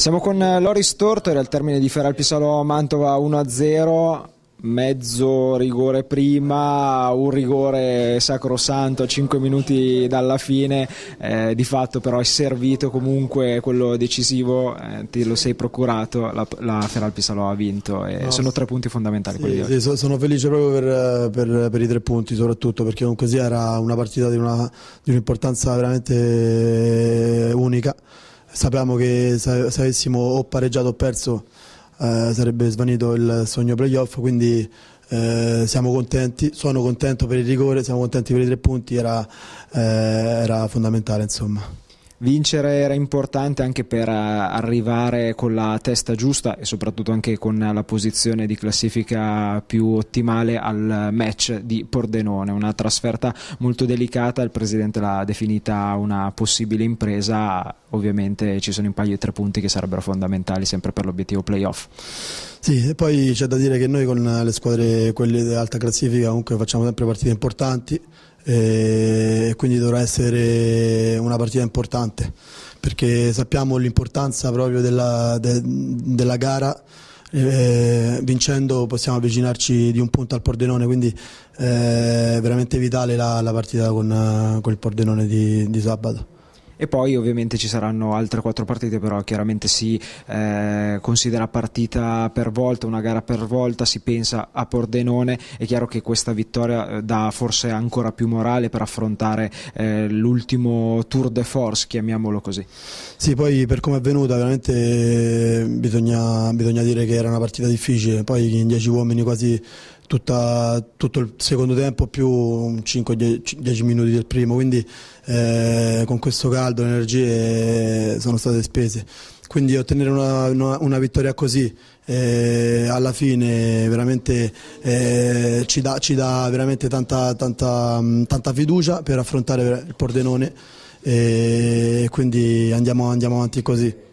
Siamo con eh, Loris Torto, era il termine di Feralpi Salò Mantova 1-0 mezzo rigore prima, un rigore sacrosanto a 5 minuti dalla fine, eh, di fatto però è servito comunque quello decisivo, eh, te lo sei procurato, la, la Feralpi Salò ha vinto e no, sono tre punti fondamentali sì, quelli Sì, sono felice proprio per, per, per, i tre punti soprattutto perché comunque sia era una partita di un'importanza veramente eh, unica sapevamo che se, avessimo o pareggiato o perso eh, sarebbe svanito il sogno playoff, quindi eh, siamo contenti, sono contento per il rigore, siamo contenti per i tre punti, era, eh, era fondamentale insomma vincere era importante anche per eh, arrivare con la testa giusta e soprattutto anche con la posizione di classifica più ottimale al match di Pordenone, una trasferta molto delicata, il presidente l'ha definita una possibile impresa, ovviamente ci sono in paio di tre punti che sarebbero fondamentali sempre per l'obiettivo playoff. Sì, e poi c'è da dire che noi con le squadre, quelle di alta classifica, comunque facciamo sempre partite importanti. E quindi dovrà essere una partita importante perché sappiamo l'importanza proprio della, de, della gara. Eh, vincendo possiamo avvicinarci di un punto al Pordenone, quindi eh, è veramente vitale la, la partita con, eh, con, il Pordenone di, di sabato. E poi ovviamente ci saranno altre quattro partite, però chiaramente si eh, considera partita per volta, una gara per volta, si pensa a Pordenone. È chiaro che questa vittoria eh, dà forse ancora più morale per affrontare eh, l'ultimo tour de force, chiamiamolo così. Sì, poi per come è venuta veramente eh, bisogna, bisogna dire che era una partita difficile, poi in dieci uomini quasi tutta, tutto il secondo tempo più 5-10 minuti del primo, quindi eh, con questo caldo le energie eh, sono state spese. Quindi ottenere una, una, una vittoria così eh, alla fine veramente eh, ci, dà, ci, dà, veramente tanta, tanta, tanta fiducia per affrontare il Pordenone eh, e quindi andiamo, andiamo avanti così.